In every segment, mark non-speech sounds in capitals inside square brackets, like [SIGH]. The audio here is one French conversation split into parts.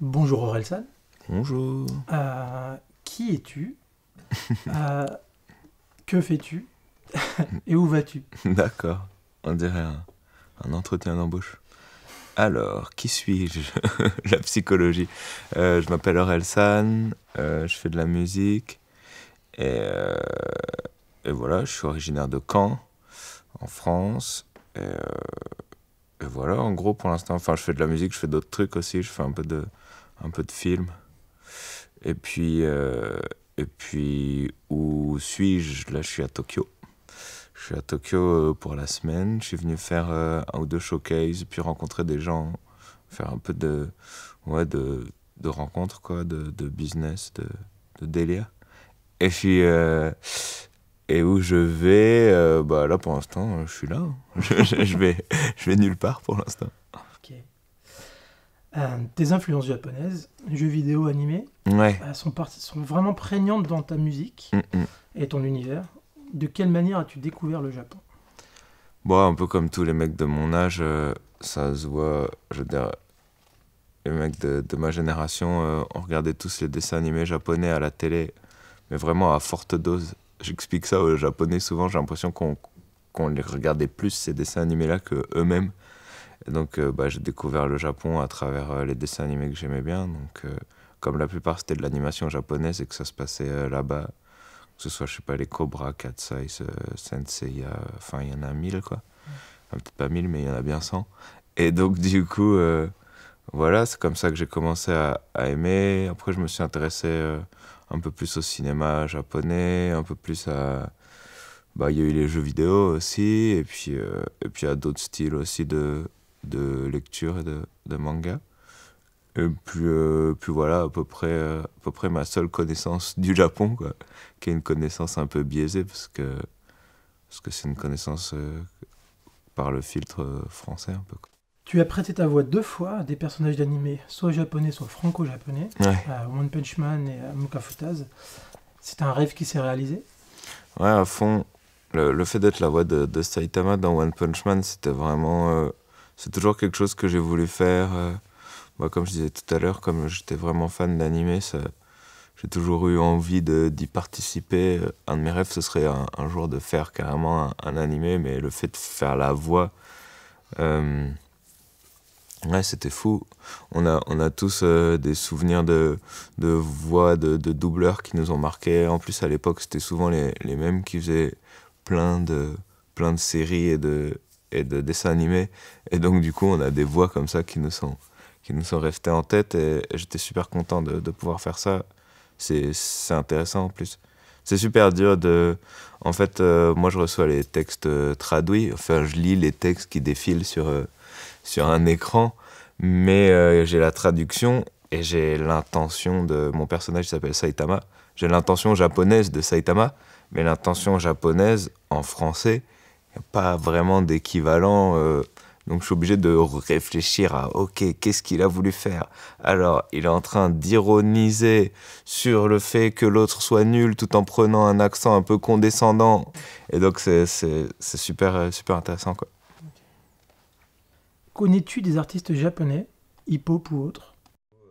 Bonjour aurelsan Bonjour. Euh, qui es-tu [LAUGHS] euh, Que fais-tu Et où vas-tu D'accord. On dirait un, entretien d'embauche. Alors, qui suis-je [LAUGHS] La psychologie. Euh, je m'appelle San, je fais de la musique. Et, voilà, je suis originaire de Caen, en France. et voilà, en gros, pour l'instant, enfin, je fais de la musique, je fais d'autres trucs aussi, je fais un peu de, un peu de film. Et puis, euh, et puis où suis-je Là, je suis à Tokyo. Je suis à Tokyo euh, pour la semaine. Je suis venu faire euh, un ou deux showcases, puis rencontrer des gens, faire un peu de, ouais, de, rencontres, quoi, de, business, de, de, délire. Et puis, et où je vais, bah là pour l'instant, je suis là. Hein. [LAUGHS] je, je, vais, je vais nulle part pour l'instant. Euh, tes influences japonaises, jeux vidéo, animés, euh, sont, sont, vraiment prégnantes dans ta musique mm, mm. et ton univers. De quelle manière as-tu découvert le Japon bon, bah, Un peu comme tous les mecs de mon âge, euh, ça se voit, je veux dire, les mecs de, ma génération, on regardait tous les dessins animés japonais à la télé, mais vraiment à forte dose. J'explique ça aux Japonais souvent, j'ai l'impression qu'on les regardait plus ces dessins animés-là que eux-mêmes donc euh, bah, j'ai découvert le Japon à travers euh, les dessins animés que j'aimais bien. Donc, euh, comme la plupart c'était de l'animation japonaise et que ça se passait là-bas, que ce soit, je sais pas, les Cobra, Cat Size, enfin il y en a mille quoi. Peut-être pas mille, mais il y en a bien cent. Et donc du coup, voilà, c'est comme ça que j'ai commencé à, aimer. Après, je me suis intéressé un peu plus au cinéma japonais, un peu plus à, bah il y a eu les jeux vidéo aussi et puis et puis à d'autres styles aussi de de lecture et de, de manga. Et puis, euh, puis voilà, à peu, près, euh, à peu près ma seule connaissance du Japon, quoi, qui est une connaissance un peu biaisée, parce que parce que c'est une connaissance euh, par le filtre français un peu. Tu as prêté ta voix deux fois à des personnages d'animés, soit japonais, soit franco-japonais, à One Punch Man et à Mukafutaz. C'est un rêve qui s'est réalisé Ouais, à fond. Le, le fait d'être la voix de, de, Saitama dans One Punch Man, c'était vraiment c'est toujours quelque chose que j'ai voulu faire. Moi, euh, bah, comme je disais tout à l'heure, comme j'étais vraiment fan d'animé, j'ai toujours eu envie d'y participer. Euh, un de mes rêves, ce serait un, jour de faire carrément un, animé, mais le fait de faire la voix, euh, ouais, c'était fou. On a, on a tous des souvenirs de, de voix, de, de, doubleurs qui nous ont marqués. En plus, à l'époque, c'était souvent les, les mêmes qui faisaient plein de, plein de séries et de, et de dessins animés. Et donc, du coup, on a des voix comme ça qui nous sont, qui nous sont restées en tête. Et, j'étais super content de, pouvoir faire ça. C'est intéressant en plus. C'est super dur de. En fait, euh, moi, je reçois les textes euh, traduits. Enfin, je lis les textes qui défilent sur, euh, sur un écran. Mais j'ai la traduction et j'ai l'intention de. Mon personnage s'appelle Saitama. J'ai l'intention japonaise de Saitama, mais l'intention japonaise en français a pas vraiment d'équivalent. Euh, donc je suis obligé de réfléchir à, ok, qu'est-ce qu'il a voulu faire Alors, il est en train d'ironiser sur le fait que l'autre soit nul tout en prenant un accent un peu condescendant. Et donc c'est super, super intéressant. quoi. Connais-tu des artistes japonais, hip-hop ou autres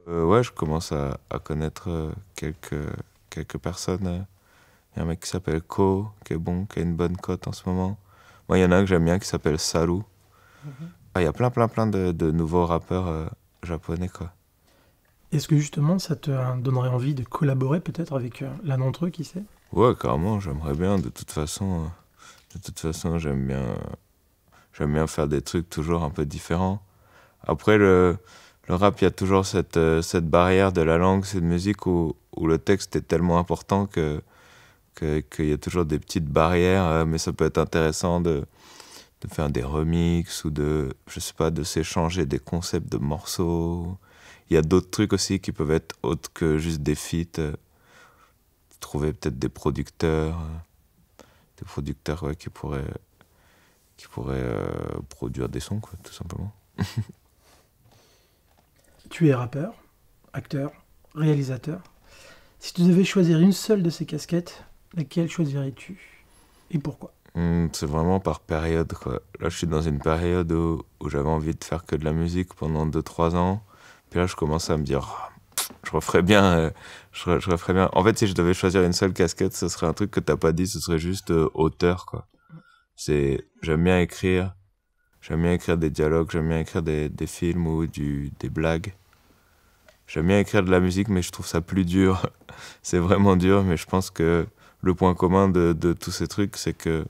euh, Ouais, je commence à, connaître euh, quelques, quelques personnes. Il y a un mec qui s'appelle Ko, qui est bon, qui a une bonne cote en ce moment. Moi, il y en a un que j'aime bien qui s'appelle Saru. Mhm. Ah, il y a plein, plein, plein de, de nouveaux rappeurs euh, japonais, quoi. Est-ce que justement, ça te euh, donnerait envie de collaborer peut-être avec euh, l'un d'entre eux, qui sait Ouais, carrément, j'aimerais bien. De toute façon, de toute façon, j'aime bien, j'aime bien faire des trucs toujours un peu différents. Après, le, le rap, il y a toujours cette, cette barrière de la langue, cette musique où le texte est tellement important que qu'il y a toujours des petites barrières, euh, mais ça peut être intéressant de, de faire des remixes ou de, je sais pas, de s'échanger des concepts de morceaux. Il y a d'autres trucs aussi qui peuvent être autres que juste des feats. Euh, trouver peut-être des producteurs, euh, des producteurs qui pourraient, qui pourraient produire des sons, quoi, tout simplement. [LAUGHS] tu es rappeur, acteur, réalisateur. Si tu devais choisir une seule de ces casquettes, laquelle choisirais-tu et pourquoi hmm, C'est vraiment par période. Quoi. Là, je suis dans une période où, j'avais envie de faire que de la musique pendant 2-3 ans. Puis là, je commence à me dire, ah, je referais bien. Euh, je, referais bien. En fait, si je devais choisir une seule casquette, ce serait un truc que t'as pas dit, ce serait juste euh, auteur, quoi. C'est, j'aime bien écrire. J'aime bien écrire des dialogues, j'aime bien écrire des, des films ou du, des blagues. J'aime bien écrire de la musique, mais je trouve ça plus dur. [LAUGHS] c'est vraiment dur, mais je pense que le point commun de, tous ces trucs, c'est que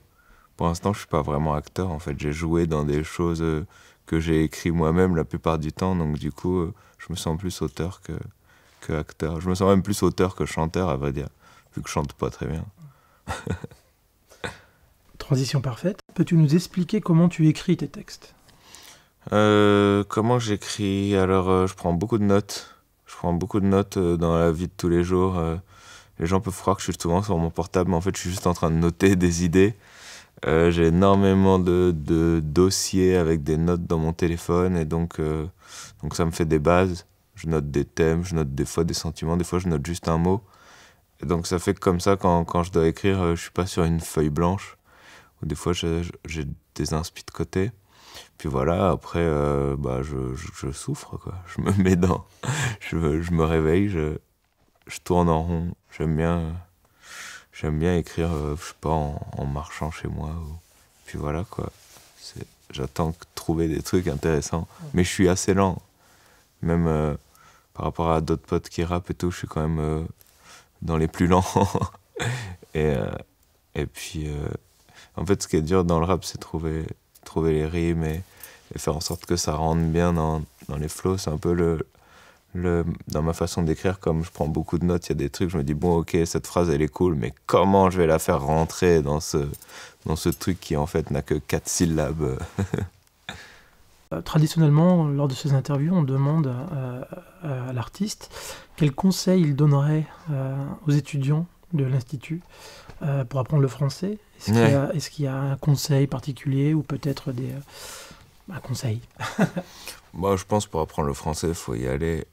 pour l'instant, je suis pas vraiment acteur. En fait, j'ai joué dans des choses euh, que j'ai écrites moi-même la plupart du temps, donc du coup, euh, je me sens plus auteur que, que acteur. Je me sens même plus auteur que chanteur, à vrai dire, vu que je chante pas très bien. [LAUGHS] Transition parfaite. Peux-tu nous expliquer comment tu écris tes textes euh, Comment j'écris Alors, je prends beaucoup de notes. Je prends beaucoup de notes dans la vie de tous les jours les gens peuvent croire que je suis souvent sur mon portable, mais en fait, je suis juste en train de noter des idées. Euh, j'ai énormément de, de, dossiers avec des notes dans mon téléphone et donc, euh, donc ça me fait des bases. Je note des thèmes, je note des fois des sentiments, des fois je note juste un mot. Et donc ça fait que comme ça, quand, quand je dois écrire, je euh, je suis pas sur une feuille blanche. Ou des fois j'ai des inspi de côté. Puis voilà, après, bah, je, je, souffre, quoi. Je me mets dans. [LAUGHS] je, je me réveille, je, je tourne en rond. J'aime bien, j'aime bien écrire, euh, je pas, en, marchant chez moi. Ou... Puis voilà quoi. J'attends trouver des trucs intéressants. Mais je suis assez lent. Même euh, par rapport à d'autres potes qui rappent et tout, je suis quand même euh, dans les plus lents. [LAUGHS] et, et puis, en fait, ce qui est dur dans le rap, c'est trouver, trouver les rimes et, et, faire en sorte que ça rentre bien dans, dans les flows. C'est un peu le, dans ma façon d'écrire, comme je prends beaucoup de notes, il y a des trucs, je me dis, bon, ok, cette phrase, elle est cool, mais comment je vais la faire rentrer dans ce, dans ce truc qui, en fait, n'a que quatre syllabes [LAUGHS] euh, Traditionnellement, lors de ces interviews, on demande à, l'artiste quel conseil il donnerait euh, aux étudiants de l'Institut euh, pour apprendre le français. Est-ce qu'il y, a un conseil particulier ou peut-être des... un conseil [LAUGHS] Moi, je pense pour apprendre le français, il faut y aller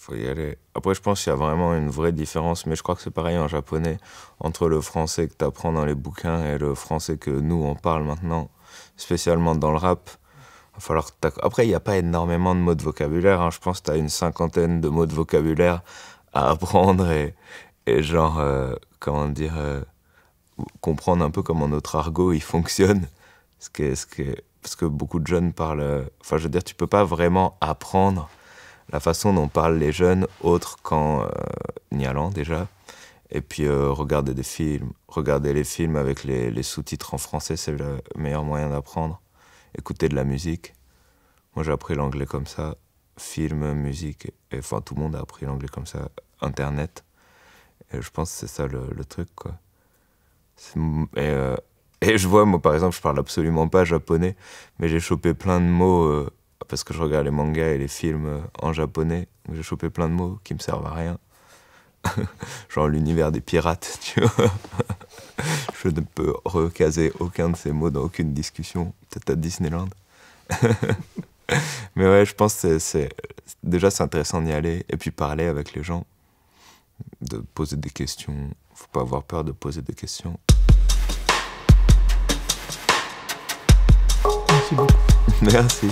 faut y aller. Après, je pense qu'il y a vraiment une vraie différence, mais je crois que c'est pareil en japonais, entre le français que tu apprends dans les bouquins et le français que nous, on parle maintenant, spécialement dans le rap. falloir Après, il n'y a pas énormément de mots de vocabulaire. Hein. Je pense que tu as une cinquantaine de mots de vocabulaire à apprendre et, et genre, euh, comment dire, euh, comprendre un peu comment notre argot il fonctionne. Ce que, ce que, parce que beaucoup de jeunes parlent. Euh, enfin, je veux dire, tu peux pas vraiment apprendre la façon dont parlent les jeunes, autre qu'en n'y euh, allant déjà. Et puis euh, regarder des films, regarder les films avec les, sous-titres en français, c'est le meilleur moyen d'apprendre. Écouter de la musique. Moi j'ai appris l'anglais comme ça, film, musique, et, enfin tout le monde a appris l'anglais comme ça, Internet. Et je pense que c'est ça le, truc, quoi. Euh, et, je vois, moi par exemple, je parle absolument pas japonais, mais j'ai chopé plein de mots parce que je regarde les mangas et les films euh, en japonais. J'ai chopé plein de mots qui me servent à rien. [LAUGHS] Genre l'univers des pirates, [LAUGHS] tu vois. je ne peux recaser aucun de ces mots dans aucune discussion, peut-être à Disneyland. [LAUGHS] Mais ouais, je pense que c'est déjà c'est intéressant d'y aller et puis parler avec les gens, de poser des questions. Faut pas avoir peur de poser des questions. Merci beaucoup. Merci.